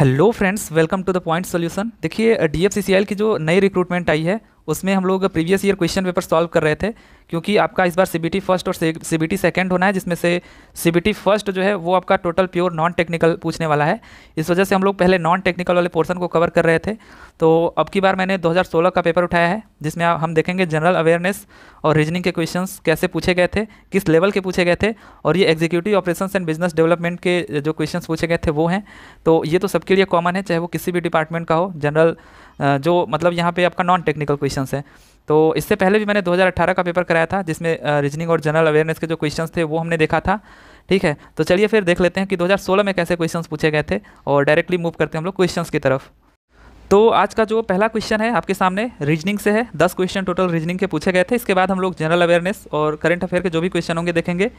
hello friends welcome to the point solution देखिए D की जो नई रिक्रूटमेंट आई है उसमें हम लोग previous year question paper solve कर रहे थे क्योंकि आपका इस बार सी फर्स्ट और सी बी सेकेंड होना है जिसमें से सी बी फर्स्ट जो है वो आपका टोटल प्योर नॉन टेक्निकल पूछने वाला है इस वजह से हम लोग पहले नॉन टेक्निकल वाले पोर्सन को कवर कर रहे थे तो अब की बार मैंने 2016 का पेपर उठाया है जिसमें हम देखेंगे जनरल अवेयरनेस और रीजनिंग के क्वेश्चन कैसे पूछे गए थे किस लेवल के पूछे गए थे और ये executive operation and business development के जो क्वेश्चन पूछे गए थे वो हैं तो ये तो सबके लिए कॉमन है चाहे वो किसी भी डिपार्टमेंट का हो जनरल जो मतलब यहाँ पे आपका नॉन टेक्निकल क्वेश्चन है तो इससे पहले भी मैंने 2018 का पेपर कराया था जिसमें रीजनिंग और जनरल अवेयरनेस के जो क्वेश्चन थे वो हमने देखा था ठीक है तो चलिए फिर देख लेते हैं कि 2016 में कैसे क्वेश्चन पूछे गए थे और डायरेक्टली मूव करते हैं हम लोग क्वेश्चन की तरफ तो आज का जो पहला क्वेश्चन है आपके सामने रीजनिंग से है दस क्वेश्चन टोटल रीजनिंग के पूछे गए थे इसके बाद हम लोग जनरल अवेयरनेस और करंट अफेयर के जो भी क्वेश्चन होंगे देखेंगे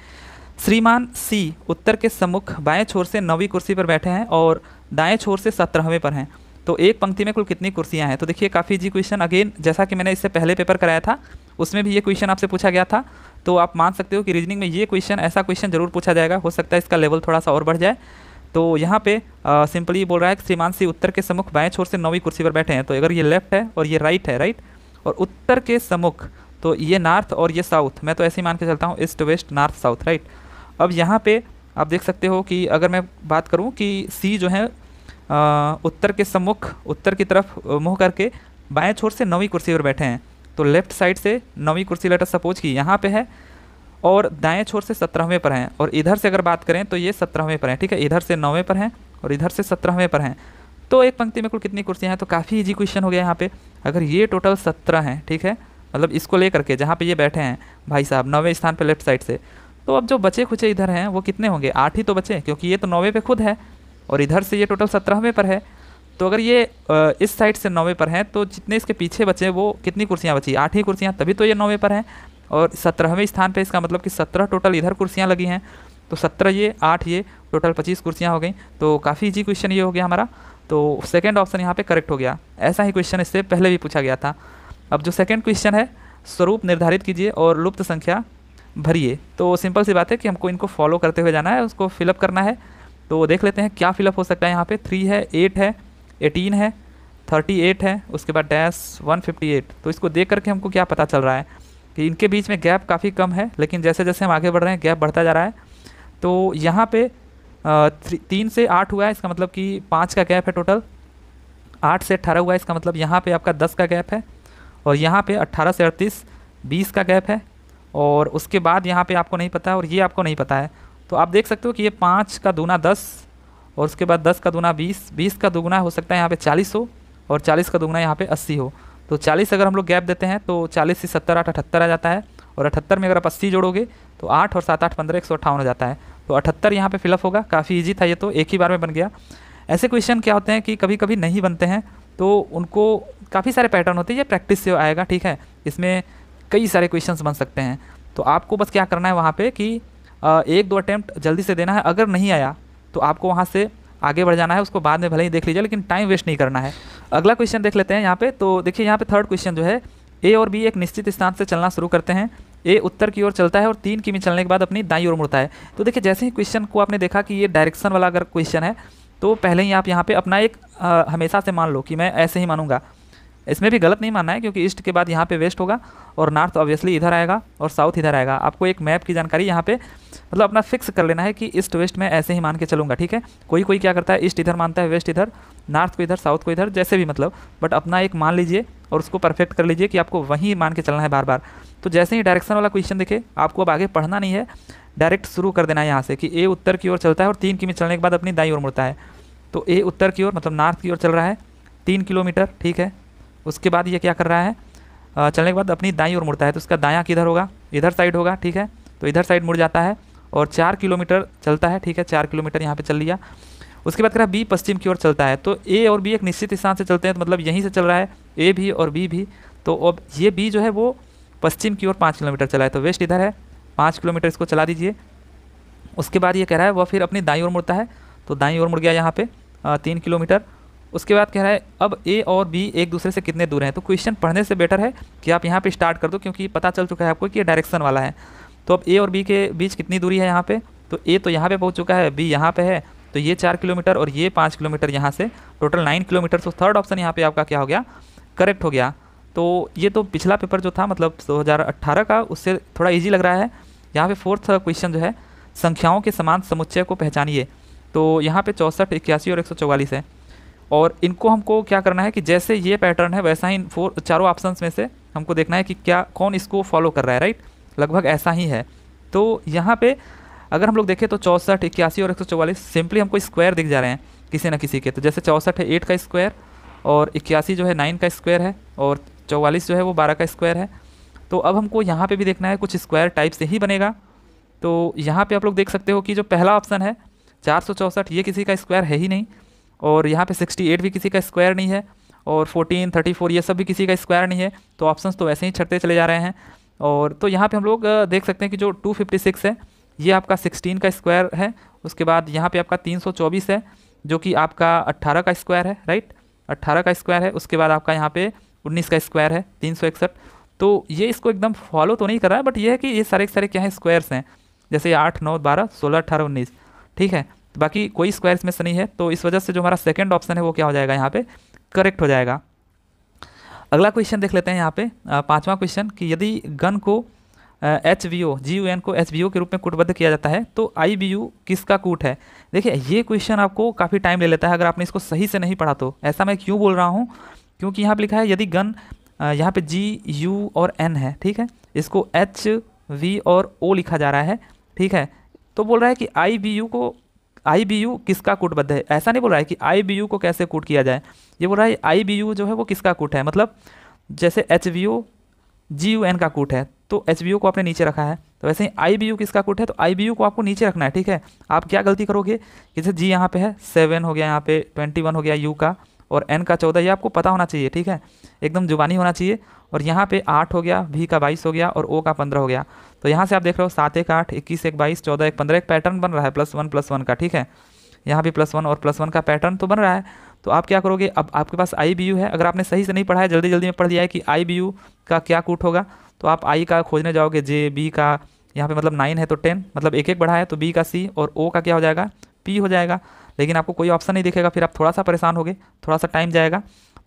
श्रीमान सी उत्तर के सम्मुख बाएँ छोर से नौवीं कुर्सी पर बैठे हैं और दाएं छोर से सत्रहवें पर हैं तो एक पंक्ति में कुल कितनी कुर्सियाँ हैं तो देखिए काफ़ी जी क्वेश्चन अगेन जैसा कि मैंने इससे पहले पेपर कराया था उसमें भी ये क्वेश्चन आपसे पूछा गया था तो आप मान सकते हो कि रीजनिंग में ये क्वेश्चन ऐसा क्वेश्चन जरूर पूछा जाएगा हो सकता है इसका लेवल थोड़ा सा और बढ़ जाए तो यहाँ पे सिंपली बोल रहा है कि श्रीमान सिंह उत्तर के सम्मुख बाएँ छोर से नौवीं कुर्सी पर बैठे हैं तो अगर ये लेफ्ट है और ये राइट है राइट और उत्तर के सम्मुख तो ये नॉर्थ और ये साउथ मैं तो ऐसे ही मान के चलता हूँ east west north south right अब यहाँ पे आप देख सकते हो कि अगर मैं बात करूँ कि सी जो है उत्तर के सम्मुख उत्तर की तरफ मुँह करके बाएं छोर से नौवीं कुर्सी पर बैठे हैं तो लेफ्ट साइड से नौवीं कुर्सी लेटर सपोज की यहाँ पे है और दाएं छोर से सत्रहवें पर हैं और इधर से अगर बात करें तो ये सत्रहवें पर हैं ठीक है इधर से नौवें पर हैं और इधर से सत्रहवें पर हैं तो एक पंक्ति में कुल कितनी कुर्सियाँ हैं तो काफ़ी ईजी क्वेश्चन हो गया यहाँ पे अगर ये टोटल सत्रह हैं ठीक है मतलब इसको ले करके जहाँ पर ये बैठे हैं भाई साहब नौवें स्थान पर लेफ्ट साइड से तो अब जो बचे खुचे इधर हैं वो कितने होंगे आठ ही तो बचे क्योंकि ये तो नौवे पे खुद है और इधर से ये टोटल सत्रहवें पर है तो अगर ये इस साइड से नौवें पर हैं तो जितने इसके पीछे बचे वो कितनी कुर्सियाँ बची आठ ही कुर्सियाँ तभी तो ये नौवें पर हैं और सत्रहवें स्थान पर इसका मतलब कि सत्रह टोटल इधर कुर्सियाँ लगी हैं तो सत्रह ये आठ ये टोटल पच्चीस कुर्सियाँ हो गई तो काफ़ी ईजी क्वेश्चन ये हो गया हमारा तो सेकेंड ऑप्शन यहाँ पर करेक्ट हो गया ऐसा ही क्वेश्चन इससे पहले भी पूछा गया था अब जो सेकेंड क्वेश्चन है स्वरूप निर्धारित कीजिए और लुप्त संख्या भरिए तो सिंपल सी बात है कि हमको इनको फॉलो करते हुए जाना है उसको फिलअप करना है तो देख लेते हैं क्या फिलअप हो सकता है यहाँ पे थ्री है एट है एटीन है थर्टी एट है उसके बाद डैश वन फिफ्टी एट तो इसको देख करके हमको क्या पता चल रहा है कि इनके बीच में गैप काफ़ी कम है लेकिन जैसे जैसे हम आगे बढ़ रहे हैं गैप बढ़ता जा रहा है तो यहाँ पर तीन से आठ हुआ है इसका मतलब कि पाँच का गैप है टोटल आठ से अट्ठारह हुआ है इसका मतलब यहाँ पर आपका दस का गैप है और यहाँ पे अट्ठारह से अड़तीस बीस का गैप है और उसके बाद यहाँ पे आपको नहीं पता और ये आपको नहीं पता है तो आप देख सकते हो कि ये पाँच का दूना दस और उसके बाद दस का दूना बीस बीस का दोगुना हो सकता है यहाँ पे चालीस हो और चालीस का दोगुना यहाँ पे अस्सी हो तो चालीस अगर हम लोग गैप देते हैं तो चालीस से सत्तर आठ अठहत्तर आ जाता है और अठहत्तर में अगर आप अस्सी जोड़ोगे तो आठ और सात आठ पंद्रह एक सौ अट्ठावन हो जाता है तो अठहत्तर यहाँ पे फिलअप होगा काफ़ी ईजी था ये तो एक ही बार में बन गया ऐसे क्वेश्चन क्या होते हैं कि कभी कभी नहीं बनते हैं तो उनको काफ़ी सारे पैटर्न होते हैं ये प्रैक्टिस से आएगा ठीक है इसमें कई सारे क्वेश्चन बन सकते हैं तो आपको बस क्या करना है वहाँ पर कि एक दो अटैम्प्ट जल्दी से देना है अगर नहीं आया तो आपको वहाँ से आगे बढ़ जाना है उसको बाद में भले ही देख लीजिए लेकिन टाइम वेस्ट नहीं करना है अगला क्वेश्चन देख लेते हैं यहाँ पे तो देखिए यहाँ पे थर्ड क्वेश्चन जो है ए और बी एक निश्चित स्थान से चलना शुरू करते हैं ए उत्तर की ओर चलता है और तीन किमी चलने के बाद अपनी दाई ओर मुड़ता है तो देखिए जैसे ही क्वेश्चन को आपने देखा कि ये डायरेक्शन वाला अगर क्वेश्चन है तो पहले ही आप यहाँ पर अपना एक आ, हमेशा से मान लो कि मैं ऐसे ही मानूंगा इसमें भी गलत नहीं मानना है क्योंकि ईस्ट के बाद यहाँ पे वेस्ट होगा और नॉर्थ ऑब्वियसली इधर आएगा और साउथ इधर आएगा आपको एक मैप की जानकारी यहाँ पे मतलब अपना फिक्स कर लेना है कि ईस्ट वेस्ट में ऐसे ही मान के चलूँगा ठीक है कोई कोई क्या करता है ईस्ट इधर मानता है वेस्ट इधर नॉर्थ को इधर साउथ को इधर जैसे भी मतलब बट अपना एक मान लीजिए और उसको परफेक्ट कर लीजिए कि आपको वहीं मान के चलना है बार बार तो जैसे ही डायरेक्शन वाला क्वेश्चन देखे आपको अब आगे पढ़ना नहीं है डायरेक्ट शुरू कर देना है यहाँ से कि ए उत्तर की ओर चलता है और तीन किमी चलने के बाद अपनी दाई ओर मुड़ता है तो ए उत्तर की ओर मतलब नॉर्थ की ओर चल रहा है तीन किलोमीटर ठीक है उसके बाद ये क्या कर रहा है चलने के बाद अपनी दाई और मुड़ता है तो उसका दायाँ किधर होगा इधर साइड होगा ठीक है तो इधर साइड मुड़ जाता है और चार किलोमीटर चलता है ठीक है चार किलोमीटर यहाँ पर चल लिया उसके बाद कह रहा है बी पश्चिम की ओर चलता है तो ए और बी एक निश्चित स्थान से चलते हैं तो मतलब यहीं से चल रहा है ए भी और बी भी तो अब ये बी जो है वो पश्चिम की ओर पाँच किलोमीटर चला है तो वेस्ट इधर है पाँच किलोमीटर इसको चला दीजिए उसके बाद ये कह रहा है वह फिर अपनी दाई ओर मुड़ता है तो दाई ओर मुड़ गया यहाँ पर तीन किलोमीटर उसके बाद कह रहा है अब ए और बी एक दूसरे से कितने दूर हैं तो क्वेश्चन पढ़ने से बेटर है कि आप यहाँ पे स्टार्ट कर दो क्योंकि पता चल चुका है आपको कि ये डायरेक्शन वाला है तो अब ए और बी के बीच कितनी दूरी है यहाँ पे तो ए तो यहाँ पे पहुँच चुका है बी यहाँ पे है तो ये चार किलोमीटर और ये पाँच किलोमीटर यहाँ से टोटल नाइन किलोमीटर तो थर्ड ऑप्शन यहाँ पर आपका क्या हो गया करेक्ट हो गया तो ये तो पिछला पेपर जो था मतलब दो का उससे थोड़ा ईजी लग रहा है यहाँ पर फोर्थ क्वेश्चन जो है संख्याओं के समान समुच्चय को पहचानिए तो यहाँ पर चौंसठ इक्यासी और एक है और इनको हमको क्या करना है कि जैसे ये पैटर्न है वैसा ही इन फोर चारों ऑप्शंस में से हमको देखना है कि क्या कौन इसको फॉलो कर रहा है राइट लगभग ऐसा ही है तो यहाँ पे अगर हम लोग देखें तो चौंसठ इक्यासी और एक सिंपली हमको स्क्वायर दिख जा रहे हैं किसी न किसी के तो जैसे चौंसठ है एट का स्क्वायर और इक्यासी जो है नाइन का स्क्वायर है और चौवालीस जो है वो बारह का स्क्वायर है तो अब हमको यहाँ पर भी देखना है कुछ स्क्वायर टाइप से ही बनेगा तो यहाँ पर आप लोग देख सकते हो कि जो पहला ऑप्शन है चार ये किसी का स्क्वायर है ही नहीं और यहाँ पे 68 भी किसी का स्क्वायर नहीं है और 14, 34 ये सब भी किसी का स्क्वायर नहीं है तो ऑप्शंस तो वैसे ही छटते चले जा रहे हैं और तो यहाँ पे हम लोग देख सकते हैं कि जो 256 है ये आपका 16 का स्क्वायर है उसके बाद यहाँ पे आपका 324 है जो कि आपका 18 का स्क्वायर है राइट अट्ठारह का स्क्वायर है उसके बाद आपका यहाँ पे उन्नीस का स्क्वायर है तीन तो ये इसको एकदम फॉलो तो नहीं कर रहा है बट ये है कि ये सारे सारे क्या हैं स्क्वायर्स हैं जैसे आठ नौ बारह सोलह अट्ठारह उन्नीस ठीक है तो बाकी कोई स्क्वायर इसमें से नहीं है तो इस वजह से जो हमारा सेकेंड ऑप्शन है वो क्या हो जाएगा यहाँ पर करेक्ट हो जाएगा अगला क्वेश्चन देख लेते हैं यहाँ पे पाँचवा क्वेश्चन कि यदि गन को H V O G U N को एच वी ओ के रूप में कूटबद्ध किया जाता है तो आई बी यू किसका कूट है देखिए ये क्वेश्चन आपको काफ़ी टाइम ले लेता है अगर आपने इसको सही से नहीं पढ़ा तो ऐसा मैं क्यों बोल रहा हूँ क्योंकि यहाँ पर लिखा है यदि गन यहाँ पे जी यू और एन है ठीक है इसको एच वी और ओ लिखा जा रहा है ठीक है तो बोल रहा है कि आई बी यू को आई बी यू किसका कूटबद्ध है ऐसा नहीं बोल रहा है कि आई बी यू को कैसे कूट किया जाए ये बोल रहा है आई बी यू जो है वो किसका कूट है मतलब जैसे H V U G U N का कूट है तो एच बी को आपने नीचे रखा है तो वैसे ही आई बी यू किसका कूट है तो आई बी यू को आपको नीचे रखना है ठीक है आप क्या गलती करोगे कि जैसे जी यहाँ पे है सेवन हो गया यहाँ पे ट्वेंटी वन हो गया यू का और एन का चौदह ये आपको पता होना चाहिए ठीक है एकदम जुबानी होना चाहिए और यहाँ पे आठ हो गया भी का बाईस हो गया और ओ का पंद्रह हो गया तो यहाँ से आप देख रहे हो सात एक आठ इक्कीस एक बाईस चौदह एक पंद्रह एक पैटर्न बन रहा है प्लस वन प्लस वन का ठीक है यहाँ भी प्लस वन और प्लस वन का पैटर्न तो बन रहा है तो आप क्या करोगे अब आपके पास आई बी यू है अगर आपने सही से नहीं पढ़ा है जल्दी जल्दी में पढ़ लिया है कि आई बी यू का क्या कूट होगा तो आप आई का खोजने जाओगे जे बी का यहाँ पर मतलब नाइन है तो टेन मतलब एक एक बढ़ा है तो बी का सी और ओ का क्या हो जाएगा पी हो जाएगा लेकिन आपको कोई ऑप्शन नहीं दिखेगा फिर आप थोड़ा सा परेशान होगे थोड़ा सा टाइम जाएगा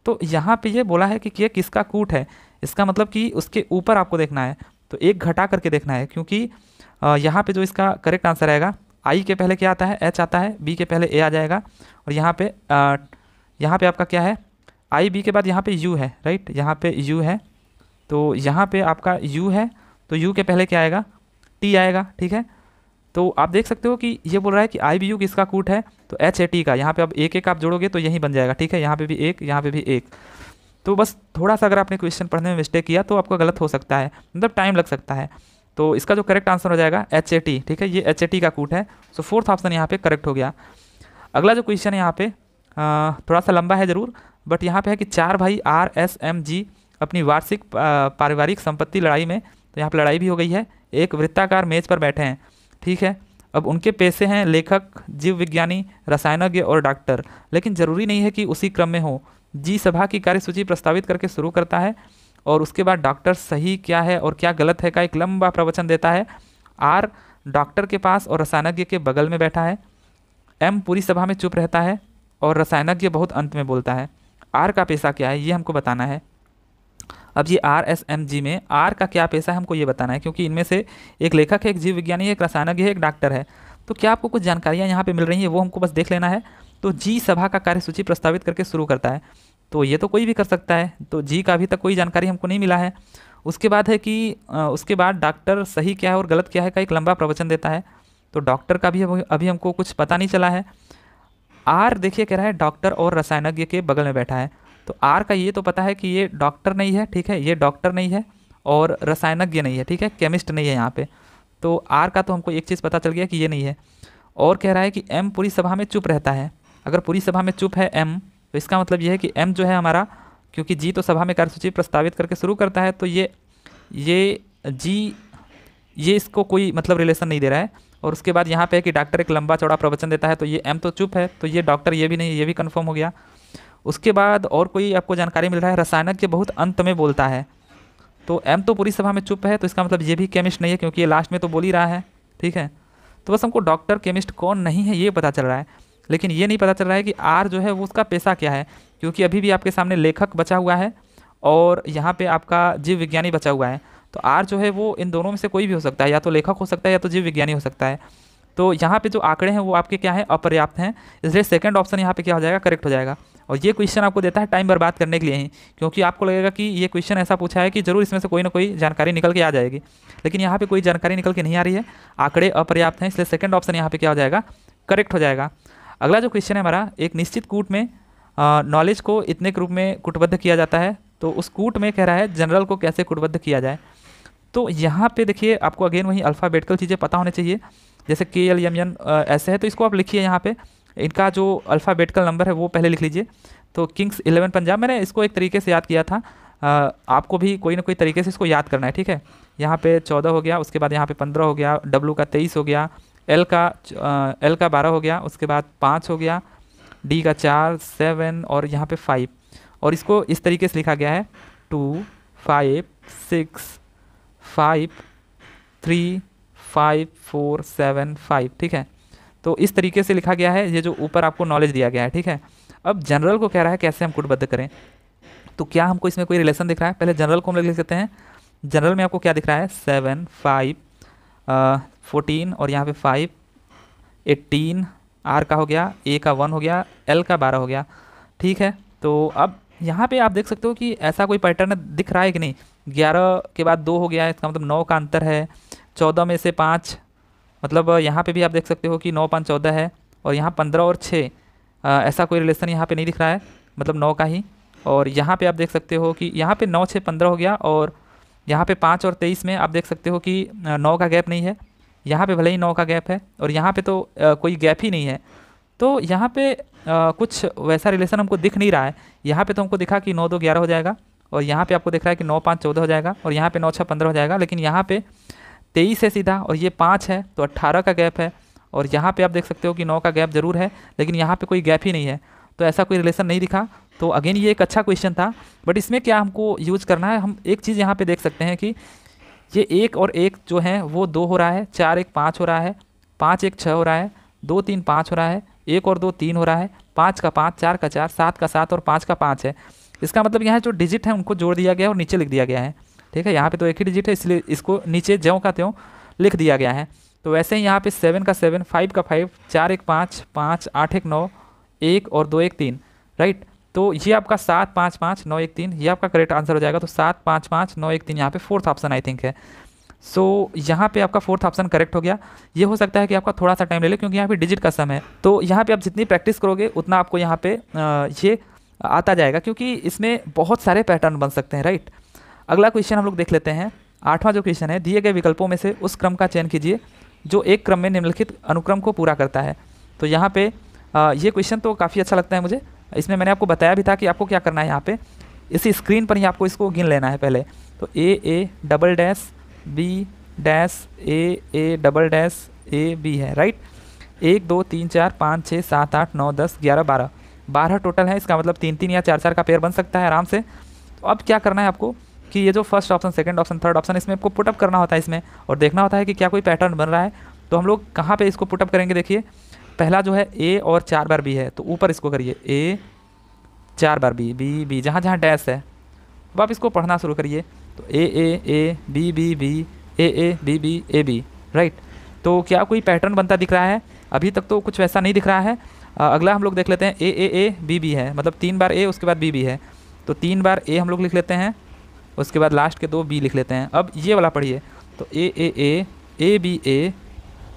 तो यहाँ पे ये बोला है कि ये किसका कूट है इसका मतलब कि उसके ऊपर आपको देखना है तो एक घटा करके देखना है क्योंकि यहाँ पे जो इसका करेक्ट आंसर आएगा आई के पहले क्या आता है एच आता है बी के पहले ए आ जाएगा और यहाँ पे आ, यहाँ पे आपका क्या है आई बी के बाद यहाँ पे यू है राइट यहाँ पे यू है तो यहाँ पे आपका यू है तो यू के पहले क्या आएगा टी आएगा ठीक है तो आप देख सकते हो कि ये बोल रहा है कि आई बी यू किसका कूट है तो एच ए टी का यहाँ पे आप एक एक आप जोड़ोगे तो यहीं बन जाएगा ठीक है यहाँ पे भी एक यहाँ पे भी एक तो बस थोड़ा सा अगर आपने क्वेश्चन पढ़ने में मिस्टेक किया तो आपका गलत हो सकता है मतलब टाइम लग सकता है तो इसका जो करेक्ट आंसर हो जाएगा एच ए टी ठीक है ये एच ए टी का कूट है सो फोर्थ ऑप्शन यहाँ पर करेक्ट हो गया अगला जो क्वेश्चन है यहाँ पे थोड़ा सा लंबा है ज़रूर बट यहाँ पर है कि चार भाई आर एस एम जी अपनी वार्षिक पारिवारिक संपत्ति लड़ाई में तो यहाँ पर लड़ाई भी हो गई है एक वृत्ताकार मेज पर बैठे हैं ठीक है अब उनके पैसे हैं लेखक जीव विज्ञानी रसायनज्ञ और डॉक्टर लेकिन ज़रूरी नहीं है कि उसी क्रम में हो जी सभा की कार्यसूची प्रस्तावित करके शुरू करता है और उसके बाद डॉक्टर सही क्या है और क्या गलत है का एक लंबा प्रवचन देता है आर डॉक्टर के पास और रसायनज्ञ के बगल में बैठा है एम पूरी सभा में चुप रहता है और रसायनज्ञ बहुत अंत में बोलता है आर का पैसा क्या है ये हमको बताना है अब ये आर एस एम जी में आर का क्या पैसा है हमको ये बताना है क्योंकि इनमें से एक लेखक है एक जीव विज्ञानी है एक रसायनज्ञ है एक डॉक्टर है तो क्या आपको कुछ जानकारियाँ यहाँ पर मिल रही हैं वो हमको बस देख लेना है तो जी सभा का कार्यसूची प्रस्तावित करके शुरू करता है तो ये तो कोई भी कर सकता है तो जी का अभी तक कोई जानकारी हमको नहीं मिला है उसके बाद है कि उसके बाद डॉक्टर सही क्या है और गलत क्या है का एक लंबा प्रवचन देता है तो डॉक्टर का भी अभी हमको कुछ पता नहीं चला है आर देखिए कह रहा है डॉक्टर और रसायनज्ञ के बगल में बैठा है तो आर का ये तो पता है कि ये डॉक्टर नहीं है ठीक है ये डॉक्टर नहीं है और रसायनज्ञ नहीं है ठीक है केमिस्ट नहीं है यहाँ पे तो आर का तो हमको एक चीज़ पता चल गया कि ये नहीं है और कह रहा है कि एम पूरी सभा में चुप रहता है अगर पूरी सभा में चुप है एम तो इसका मतलब ये है कि एम जो है हमारा क्योंकि जी तो सभा में कार्यसूची प्रस्तावित करके शुरू करता है तो ये ये जी ये इसको कोई मतलब रिलेशन नहीं दे रहा है और उसके बाद यहाँ पे है कि डॉक्टर एक लंबा चौड़ा प्रवचन देता है तो ये एम तो चुप है तो ये डॉक्टर ये भी नहीं ये भी कन्फर्म हो गया उसके बाद और कोई आपको जानकारी मिल रहा है रसायनक के बहुत अंत में बोलता है तो एम तो पूरी सभा में चुप है तो इसका मतलब ये भी केमिस्ट नहीं है क्योंकि ये लास्ट में तो बोल ही रहा है ठीक है तो बस हमको डॉक्टर केमिस्ट कौन नहीं है ये पता चल रहा है लेकिन ये नहीं पता चल रहा है कि आर जो है वो उसका पेशा क्या है क्योंकि अभी भी आपके सामने लेखक बचा हुआ है और यहाँ पे आपका जीव विज्ञानी बचा हुआ है तो आर जो है वो इन दोनों में से कोई भी हो सकता है या तो लेखक हो सकता है या तो जीव विज्ञानी हो सकता है तो यहाँ पे जो आंकड़े हैं वो आपके क्या हैं अपर्याप्त हैं इसलिए सेकंड ऑप्शन यहाँ पे क्या हो जाएगा करेक्ट हो जाएगा और ये क्वेश्चन आपको देता है टाइम बर्बाद करने के लिए ही क्योंकि आपको लगेगा कि ये क्वेश्चन ऐसा पूछा है कि जरूर इसमें से कोई ना कोई जानकारी निकल के आ जाएगी लेकिन यहाँ पर कोई जानकारी निकल के नहीं आ रही है आंकड़े अपर्याप्त हैं इसलिए सेकेंड ऑप्शन यहाँ पर क्या हो जाएगा करेक्ट हो जाएगा अगला जो क्वेश्चन है हमारा एक निश्चित कूट में नॉलेज को इतने के रूप में कुटबद्ध किया जाता है तो उस कूट में कह रहा है जनरल को कैसे कुटबद्ध किया जाए तो यहाँ पे देखिए आपको अगेन वही अल्फ़ाबेटिकल चीज़ें पता होनी चाहिए जैसे के एल एम एन ऐसे है तो इसको आप लिखिए यहाँ पे इनका जो अल्फ़ाबेटिकल नंबर है वो पहले लिख लीजिए तो किंग्स इलेवन पंजाब मैंने इसको एक तरीके से याद किया था आ, आपको भी कोई ना कोई तरीके से इसको याद करना है ठीक है यहाँ पे चौदह हो गया उसके बाद यहाँ पे पंद्रह हो गया डब्लू का तेईस हो गया एल का एल का बारह हो गया उसके बाद पाँच हो गया डी का चार सेवन और यहाँ पे फाइव और इसको इस तरीके से लिखा गया है two five six five three five four seven five ठीक है तो इस तरीके से लिखा गया है ये जो ऊपर आपको नॉलेज दिया गया है ठीक है अब जनरल को कह रहा है कैसे हम कुटबद्ध करें तो क्या हमको इसमें कोई रिलेशन दिख रहा है पहले जनरल को हम लिख सकते हैं जनरल में आपको क्या दिख रहा है सेवन फाइव फोर्टीन और यहाँ पे फाइव एट्टीन आर का हो गया ए का वन हो गया एल का बारह हो गया ठीक है तो अब यहाँ पे आप देख सकते हो कि ऐसा कोई पैटर्न दिख रहा है कि नहीं ग्यारह के बाद दो हो गया इसका मतलब नौ का अंतर है चौदह में से पाँच मतलब यहाँ पे भी आप देख सकते हो कि नौ पाँच चौदह है और यहाँ पंद्रह और छः ऐसा कोई रिलेशन यहाँ पे नहीं दिख रहा है मतलब नौ का ही और यहाँ पे आप देख सकते हो कि यहाँ पे नौ छः पंद्रह हो गया और यहाँ पे पाँच और तेईस में आप देख सकते हो कि नौ का गैप नहीं है यहाँ पर भले ही नौ का गैप है और यहाँ पर तो आ, कोई गैप ही नहीं है तो यहाँ पर कुछ वैसा रिलेशन हमको दिख नहीं रहा है यहाँ पर तो हमको दिखा कि नौ दो ग्यारह हो जाएगा और यहाँ पे आपको दिख रहा है कि नौ पाँच चौदह हो जाएगा और यहाँ पे नौ छः पंद्रह हो जाएगा लेकिन यहाँ पे तेईस है सीधा और ये पाँच है तो अट्ठारह का गैप है और यहाँ पे आप देख सकते हो कि नौ का गैप जरूर है लेकिन यहाँ पे कोई गैप ही नहीं है तो ऐसा कोई रिलेशन नहीं दिखा तो अगेन ये एक अच्छा क्वेश्चन था बट इसमें क्या हमको यूज़ करना है हम एक चीज़ यहाँ पे देख सकते हैं कि ये एक और एक जो है वो दो हो रहा है चार एक पाँच हो रहा है पाँच एक छः हो रहा है दो तीन पाँच हो रहा है एक और दो तीन हो रहा है पाँच का पाँच चार का चार सात का सात और पाँच का पाँच है इसका मतलब यहाँ जो डिजिट है उनको जोड़ दिया गया और नीचे लिख दिया गया है ठीक है यहाँ पे तो एक ही डिजिट है इसलिए इसको नीचे ज्यों का त्यों लिख दिया गया है तो वैसे ही यहाँ पे सेवन का सेवन फाइव का फाइव चार एक पाँच पाँच आठ एक नौ एक और दो एक तीन राइट तो ये आपका सात पाँच पाँच नौ एक तीन ये आपका करेक्ट आंसर हो जाएगा तो सात पाँच पाँच नौ एक तीन यहाँ पे फोर्थ ऑप्शन आई थिंक है सो so, यहाँ पे आपका फोर्थ ऑप्शन करेक्ट हो गया ये हो सकता है कि आपका थोड़ा सा टाइम ले ले क्योंकि यहाँ पे डिजिट का सम है तो यहाँ पे आप जितनी प्रैक्टिस करोगे उतना आपको यहाँ पे ये यह आता जाएगा क्योंकि इसमें बहुत सारे पैटर्न बन सकते हैं राइट अगला क्वेश्चन हम लोग देख लेते हैं आठवां जो क्वेश्चन है दिए गए विकल्पों में से उस क्रम का चयन कीजिए जो एक क्रम में निम्नलिखित अनुक्रम को पूरा करता है तो यहाँ पे आ, ये क्वेश्चन तो काफ़ी अच्छा लगता है मुझे इसमें मैंने आपको बताया भी था कि आपको क्या करना है यहाँ पे इसी स्क्रीन पर ही आपको इसको गिन लेना है पहले तो A A double dash B dash A A double dash A B है राइट एक दो तीन चार पाँच छः सात आठ नौ दस ग्यारह बारह बारह टोटल है इसका मतलब तीन तीन या चार चार का पेयर बन सकता है आराम से तो अब क्या करना है आपको कि ये जो first option second option third option इसमें आपको पुटअप करना होता है इसमें और देखना होता है कि क्या कोई पैटर्न बन रहा है तो हम लोग कहाँ पर इसको पुटअप करेंगे देखिए पहला जो है ए और चार बार बी है तो ऊपर इसको करिए ए चार बार बी बी बी जहाँ जहाँ डैश है अब आप इसको पढ़ना शुरू करिए तो A A A B B B A A B B A B right तो क्या कोई पैटर्न बनता दिख रहा है अभी तक तो कुछ वैसा नहीं दिख रहा है अगला हम लोग देख लेते हैं ए ए ए बी बी है मतलब तीन बार ए उसके बाद बी बी है तो तीन बार ए हम लोग लिख लेते हैं उसके बाद लास्ट के दो बी लिख लेते हैं अब ये वाला पढ़िए तो A A A A B ए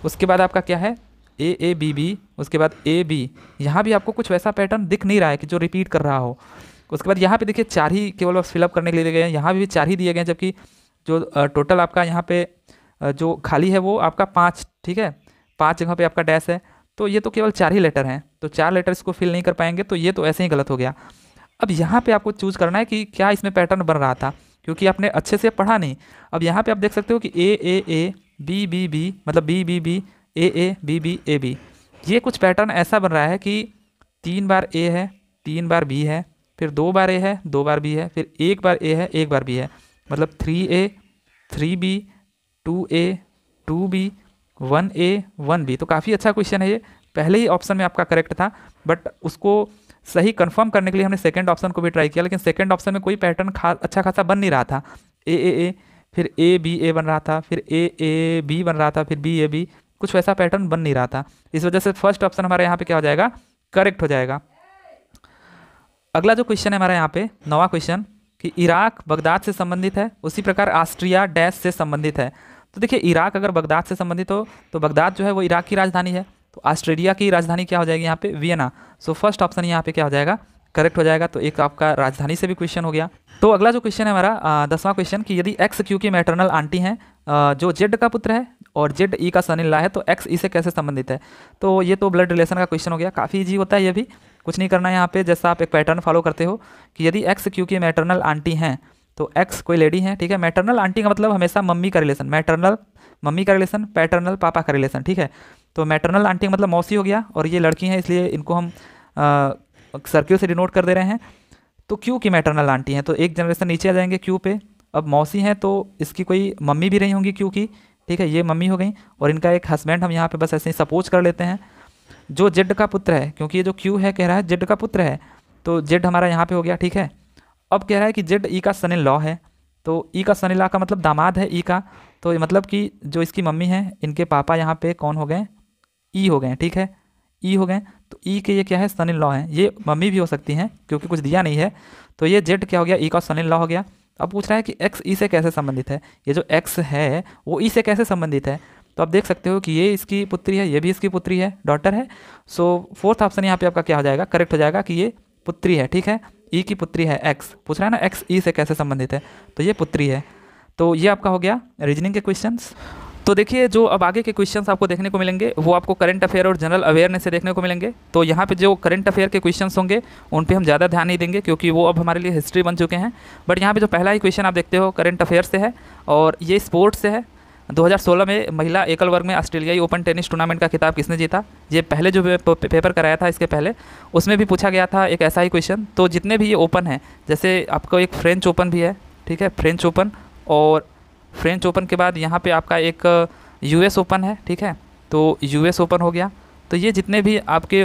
उसके बाद आपका क्या है ए ए बी बी उसके बाद ए बी यहाँ भी आपको कुछ वैसा पैटर्न दिख नहीं रहा है कि जो रिपीट कर रहा हो उसके बाद यहाँ पे देखिए चार ही केवल फिलअप करने के लिए दिए गए हैं यहाँ भी चार ही दिए गए हैं जबकि जो टोटल आपका यहाँ पे जो खाली है वो आपका पाँच ठीक है पाँच जगह पे आपका डैश है तो ये तो केवल चार ही लेटर हैं तो चार लेटर इसको फिल नहीं कर पाएंगे तो ये तो ऐसे ही गलत हो गया अब यहाँ पे आपको चूज़ करना है कि क्या इसमें पैटर्न बन रहा था क्योंकि आपने अच्छे से पढ़ा नहीं अब यहाँ पे आप देख सकते हो कि A A A B B B मतलब B B B A A B B A B ये कुछ पैटर्न ऐसा बन रहा है कि तीन बार ए है तीन बार बी है फिर दो बार ए है दो बार बी है फिर एक बार ए है एक बार बी है मतलब three A three B two A two B one A one B तो काफ़ी अच्छा क्वेश्चन है ये पहले ही ऑप्शन में आपका करेक्ट था बट उसको सही कंफर्म करने के लिए हमने सेकंड ऑप्शन को भी ट्राई किया लेकिन सेकंड ऑप्शन में कोई पैटर्न खा अच्छा खासा बन नहीं रहा था ए ए ए फिर ए बी ए बन रहा था फिर ए ए बी बन रहा था फिर बी ए बी कुछ वैसा पैटर्न बन नहीं रहा था इस वजह से फर्स्ट ऑप्शन हमारे यहाँ पे क्या हो जाएगा करेक्ट हो जाएगा अगला जो क्वेश्चन है हमारे यहाँ पे नवा क्वेश्चन कि इराक बगदाद से संबंधित है उसी प्रकार ऑस्ट्रिया डैश से संबंधित है तो देखिए इराक अगर बगदाद से संबंधित हो तो बगदाद जो है वो इराक की राजधानी है तो ऑस्ट्रेलिया की राजधानी क्या हो जाएगी यहाँ पे वियना सो फर्स्ट ऑप्शन यहाँ पे क्या हो जाएगा करेक्ट हो जाएगा तो एक आपका राजधानी से भी क्वेश्चन हो गया तो अगला जो क्वेश्चन है हमारा दसवां क्वेश्चन कि यदि एक्स क्यू की मैटरनल आंटी हैं जो जेड का पुत्र है और जेड ई e का सनी ला है तो एक्स ई e से कैसे संबंधित है तो ये तो ब्लड रिलेशन का क्वेश्चन हो गया काफ़ी ईजी होता है ये भी कुछ नहीं करना है यहाँ पे जैसा आप एक पैटर्न फॉलो करते हो कि यदि एक्स क्यू की मैटरनल आंटी हैं तो एक्स कोई लेडी है ठीक है मैटरनल आंटी का मतलब हमेशा मम्मी का रिलेशन मैटरनल मम्मी का रिलेशन पैटर्नल पापा का रिलेशन ठीक है तो मैटरनल आंटी मतलब मौसी हो गया और ये लड़की हैं इसलिए इनको हम सर्क्यू से डिनोट कर दे रहे हैं तो क्यू की मैटरनल आंटी हैं तो एक जनरेशन नीचे आ जाएंगे क्यू पे अब मौसी हैं तो इसकी कोई मम्मी भी रही होंगी क्यू की ठीक है ये मम्मी हो गई और इनका एक हस्बैंड हम यहाँ पे बस ऐसे ही सपोज कर लेते हैं जो जेड का पुत्र है क्योंकि ये जो क्यू है कह रहा है जेड का पुत्र है तो जेड हमारा यहाँ पे हो गया ठीक है अब कह रहा है कि जेड ई e का सन इन लॉ है तो ई e का सन इन लॉ का मतलब दामाद है ई e का तो मतलब कि जो इसकी मम्मी है इनके पापा यहाँ पे कौन हो गए ई हो गए ठीक है ई हो गए तो ई के ये क्या है सन इन लॉ है ये मम्मी भी हो सकती हैं क्योंकि कुछ दिया नहीं है तो ये जेड क्या हो गया ई e का सन इन लॉ हो गया अब पूछ रहा है कि एक्स ई e से कैसे संबंधित है ये जो एक्स है वो ई e से कैसे संबंधित है तो आप देख सकते हो कि ये इसकी पुत्री है ये भी इसकी पुत्री है डॉटर है सो फोर्थ ऑप्शन यहाँ पे आपका क्या हो जाएगा करेक्ट हो जाएगा कि ये पुत्री है ठीक है ई की पुत्री है एक्स पूछ रहा है ना एक्स ई से कैसे संबंधित है तो ये पुत्री है तो ये आपका हो गया रीजनिंग के क्वेश्चंस तो देखिए जो अब आगे के क्वेश्चन आपको देखने को मिलेंगे वो आपको करंट अफेयर और जनरल अवेयरनेस से देखने को मिलेंगे तो यहाँ पे जो करंट अफेयर के क्वेश्चन होंगे उन पर हम ज़्यादा ध्यान नहीं देंगे क्योंकि वो अब हमारे लिए हिस्ट्री बन चुके हैं बट यहाँ पर जो पहला ही क्वेश्चन आप देखते हो करंट अफेयर से है और ये स्पोर्ट्स से है 2016 में महिला एकल वर्ग में ऑस्ट्रेलियाई ओपन टेनिस टूर्नामेंट का खिताब किसने जीता ये पहले जो पेपर कराया था इसके पहले उसमें भी पूछा गया था एक ऐसा ही क्वेश्चन तो जितने भी ये ओपन हैं जैसे आपको एक फ्रेंच ओपन भी है ठीक है फ्रेंच ओपन और फ्रेंच ओपन के बाद यहाँ पे आपका एक यूएस ओपन है ठीक है तो यूएस ओपन हो गया तो ये जितने भी आपके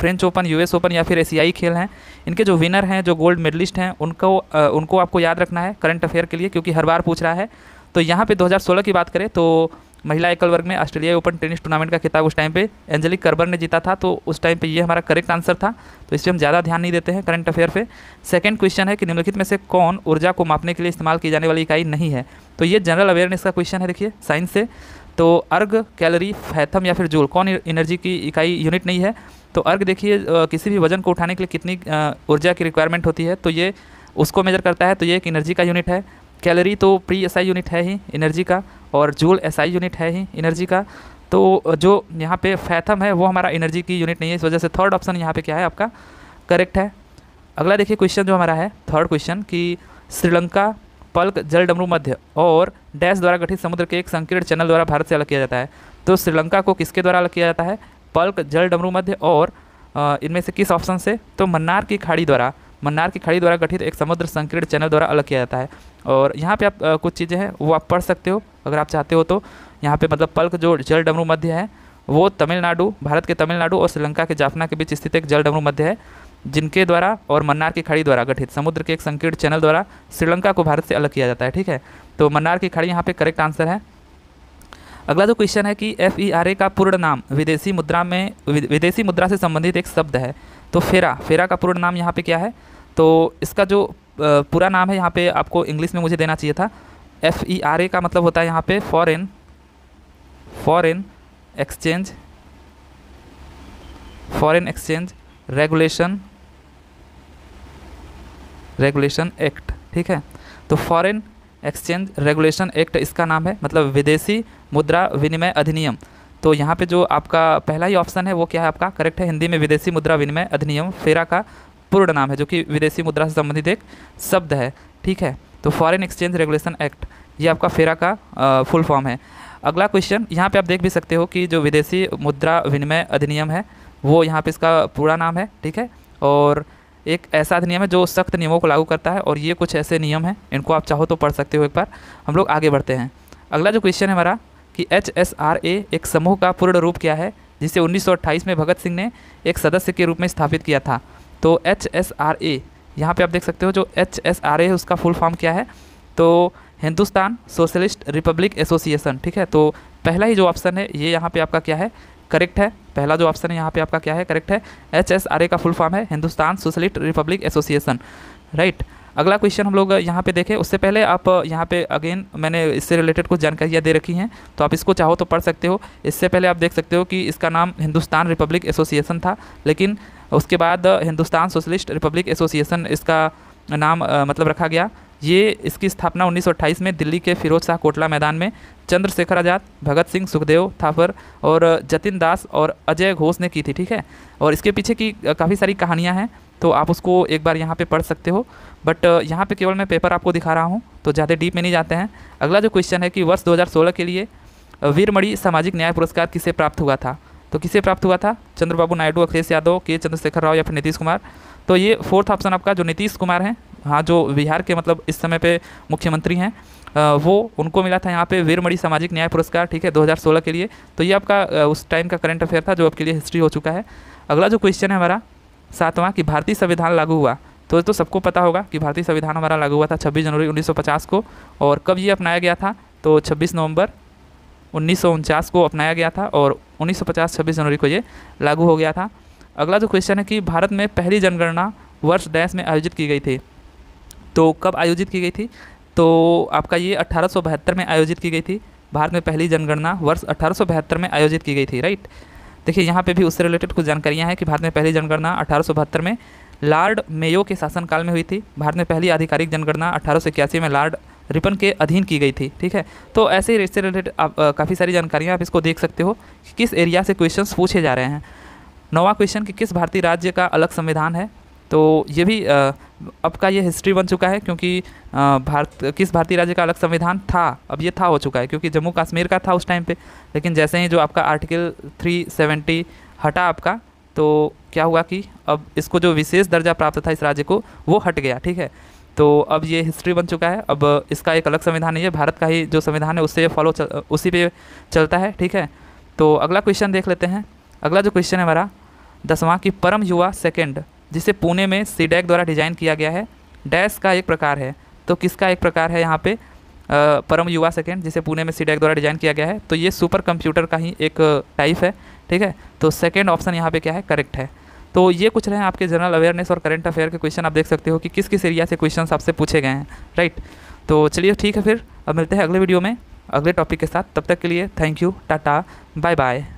फ्रेंच ओपन यूएस ओपन या फिर एशियाई खेल हैं इनके जो विनर हैं जो गोल्ड मेडलिस्ट हैं उनको आ, उनको आपको याद रखना है करंट अफेयर के लिए क्योंकि हर बार पूछ रहा है तो यहाँ पे 2016 की बात करें तो महिला एकल वर्ग में ऑस्ट्रेलिया ओपन टेनिस टूर्नामेंट का खिताब उस टाइम पे एंजलिक कर्बर ने जीता था तो उस टाइम पे ये हमारा करेक्ट आंसर था तो इसलिए हम ज़्यादा ध्यान नहीं देते हैं करंट अफेयर पे सेकंड क्वेश्चन है कि निम्नलिखित में से कौन ऊर्जा को मापने के लिए इस्तेमाल की जाने वाली इकाई नहीं है तो ये जनरल अवेयरनेस का क्वेश्चन है देखिए साइंस से तो अर्घ कैलरी फैथम या फिर जूल कौन एनर्जी की इकाई यूनिट नहीं है तो अर्घ देखिए किसी भी वजन को उठाने के लिए कितनी ऊर्जा की रिक्वायरमेंट होती है तो ये उसको मेजर करता है तो ये एक एनर्जी का यूनिट है कैलोरी तो प्री एसआई यूनिट है ही एनर्जी का और जूल एसआई यूनिट है ही एनर्जी का तो जो यहाँ पे फैथम है वो हमारा एनर्जी की यूनिट नहीं है इस वजह से थर्ड ऑप्शन यहाँ पे क्या है आपका करेक्ट है अगला देखिए क्वेश्चन जो हमारा है थर्ड क्वेश्चन कि श्रीलंका पल्क जल डमरू मध्य और डैश द्वारा गठित समुद्र के एक संकीर्ण चैनल द्वारा भारत से अलग किया जाता है तो श्रीलंका को किसके द्वारा अलग किया जाता है पल्क जल डमरू मध्य और इनमें से किस ऑप्शन से तो मन्नार की खाड़ी द्वारा मन्नार की खाड़ी द्वारा गठित एक समुद्र संकीर्ण चैनल द्वारा अलग किया जाता है और यहाँ पे आप आ, कुछ चीज़ें हैं वो आप पढ़ सकते हो अगर आप चाहते हो तो यहाँ पे मतलब पल्क जो जल डमरू मध्य है वो तमिलनाडु भारत के तमिलनाडु और श्रीलंका के जाफना के बीच स्थित एक जल डमरू मध्य है जिनके द्वारा और मन्नार की खाड़ी द्वारा गठित समुद्र के एक संकीर्ण चैनल द्वारा श्रीलंका को भारत से अलग किया जाता है ठीक है तो मन्नार की खाड़ी यहाँ पर करेक्ट आंसर है अगला जो क्वेश्चन है कि एफ ई आर ए का पूर्ण नाम विदेशी मुद्रा में विदेशी मुद्रा से संबंधित एक शब्द है तो फेरा फेरा का पूर्ण नाम यहाँ पे क्या है तो इसका जो पूरा नाम है यहाँ पे आपको इंग्लिश में मुझे देना चाहिए था एफ ई आर ए का मतलब होता है यहाँ पे foreign foreign exchange foreign exchange regulation regulation act ठीक है तो फॉरेन एक्सचेंज रेगुलेशन एक्ट इसका नाम है मतलब विदेशी मुद्रा विनिमय अधिनियम तो यहाँ पे जो आपका पहला ही ऑप्शन है वो क्या है आपका करेक्ट है हिंदी में विदेशी मुद्रा विनिमय अधिनियम फेरा का पूर्ण नाम है जो कि विदेशी मुद्रा से संबंधित एक शब्द है ठीक है तो फॉरेन एक्सचेंज रेगुलेशन एक्ट ये आपका फेरा का आ, फुल फॉर्म है अगला क्वेश्चन यहाँ पे आप देख भी सकते हो कि जो विदेशी मुद्रा विनिमय अधिनियम है वो यहाँ पे इसका पूरा नाम है ठीक है और एक ऐसा अधिनियम है जो सख्त नियमों को लागू करता है और ये कुछ ऐसे नियम हैं इनको आप चाहो तो पढ़ सकते हो एक बार हम लोग आगे बढ़ते हैं अगला जो क्वेश्चन है हमारा कि एच एस आर ए एक समूह का पूर्ण रूप क्या है जिसे उन्नीस में भगत सिंह ने एक सदस्य के रूप में स्थापित किया था तो एच एस आर ए यहाँ पर आप देख सकते हो जो एच एस आर ए है उसका फुल फॉर्म क्या है तो हिंदुस्तान सोशलिस्ट रिपब्लिक एसोसिएशन ठीक है तो पहला ही जो ऑप्शन है ये यहाँ पे आपका क्या है करेक्ट है पहला जो ऑप्शन है यहाँ पे आपका क्या है करेक्ट है एच एस आर ए का फुल फॉर्म है Hindustan socialist republic association right अगला क्वेश्चन हम लोग यहाँ पे देखें उससे पहले आप यहाँ पे अगेन मैंने इससे रिलेटेड कुछ जानकारियाँ दे रखी हैं तो आप इसको चाहो तो पढ़ सकते हो इससे पहले आप देख सकते हो कि इसका नाम हिंदुस्तान रिपब्लिक एसोसिएशन था लेकिन उसके बाद हिंदुस्तान सोशलिस्ट रिपब्लिक एसोसिएशन इसका नाम मतलब रखा गया ये इसकी स्थापना 1928 में दिल्ली के फिरोज शाह कोटला मैदान में चंद्रशेखर आज़ाद भगत सिंह सुखदेव थापर और जतिन दास और अजय घोष ने की थी ठीक है और इसके पीछे की काफ़ी सारी कहानियाँ हैं तो आप उसको एक बार यहाँ पे पढ़ सकते हो बट यहाँ पे केवल मैं पेपर आपको दिखा रहा हूँ तो ज़्यादा डीप में नहीं जाते हैं अगला जो क्वेश्चन है कि वर्ष दो के लिए वीरमणि सामाजिक न्याय पुरस्कार किसे प्राप्त हुआ था तो किसे प्राप्त हुआ था चंद्रबाबू नायडू अखिलेश यादव के चंद्रशेखर राव या फिर नीतीश कुमार तो ये फोर्थ ऑप्शन आपका जो नीतीश कुमार हैं हाँ जो बिहार के मतलब इस समय पे मुख्यमंत्री हैं वो उनको मिला था यहाँ पे वीरमणि सामाजिक न्याय पुरस्कार ठीक है 2016 के लिए तो ये आपका उस टाइम का करंट अफेयर था जो आपके लिए हिस्ट्री हो चुका है अगला जो क्वेश्चन है हमारा सातवां कि भारतीय संविधान लागू हुआ तो तो सबको पता होगा कि भारतीय संविधान हमारा लागू हुआ था छब्बीस जनवरी उन्नीस को और कब ये अपनाया गया था तो छब्बीस नवम्बर उन्नीस को अपनाया गया था और उन्नीस सौ पचास छब्बीस जनवरी को ये लागू हो गया था अगला जो क्वेश्चन है कि भारत में पहली जनगणना वर्ष डैश में आयोजित की गई थी तो कब आयोजित की गई थी तो आपका ये अट्ठारह में आयोजित की गई थी भारत में पहली जनगणना वर्ष अट्ठारह में आयोजित की गई थी राइट देखिए यहाँ पे भी उससे रिलेटेड कुछ जानकारियाँ हैं कि भारत में पहली जनगणना अठारह में लॉर्ड मेयो के शासनकाल में हुई थी भारत में पहली आधिकारिक जनगणना अठारह में लॉर्ड रिपन के अधीन की गई थी ठीक है तो ऐसे ही इससे रिलेटेड आप काफ़ी सारी जानकारियाँ आप इसको देख सकते हो कि किस एरिया से क्वेश्चन पूछे जा रहे हैं नवा क्वेश्चन कि किस भारतीय राज्य का अलग संविधान है तो ये भी अब का ये हिस्ट्री बन चुका है क्योंकि भारत किस भारतीय राज्य का अलग संविधान था अब ये था हो चुका है क्योंकि जम्मू कश्मीर का था उस टाइम पे लेकिन जैसे ही जो आपका आर्टिकल 370 हटा आपका तो क्या हुआ कि अब इसको जो विशेष दर्जा प्राप्त था इस राज्य को वो हट गया ठीक है तो अब ये हिस्ट्री बन चुका है अब इसका एक अलग संविधान नहीं है भारत का ही जो संविधान है उससे फॉलो चल, उसी पे चलता है ठीक है तो अगला क्वेश्चन देख लेते हैं अगला जो क्वेश्चन है हमारा दसवां की परम युवा सेकेंड जिसे पुणे में सीडैक द्वारा डिजाइन किया गया है डैश का एक प्रकार है तो किसका एक प्रकार है यहाँ पर परम युवा सेकेंड जिसे पुणे में सीडैक द्वारा डिजाइन किया गया है तो ये सुपर कंप्यूटर का ही एक टाइप है ठीक है तो सेकेंड ऑप्शन यहाँ पर क्या है करेक्ट है तो ये कुछ रहे हैं आपके जनरल अवेयरनेस और करंट अफेयर के क्वेश्चन आप देख सकते हो कि किस किस एरिया से क्वेश्चन आपसे पूछे गए हैं राइट तो चलिए ठीक है फिर अब मिलते हैं अगले वीडियो में अगले टॉपिक के साथ तब तक के लिए thank you tata bye bye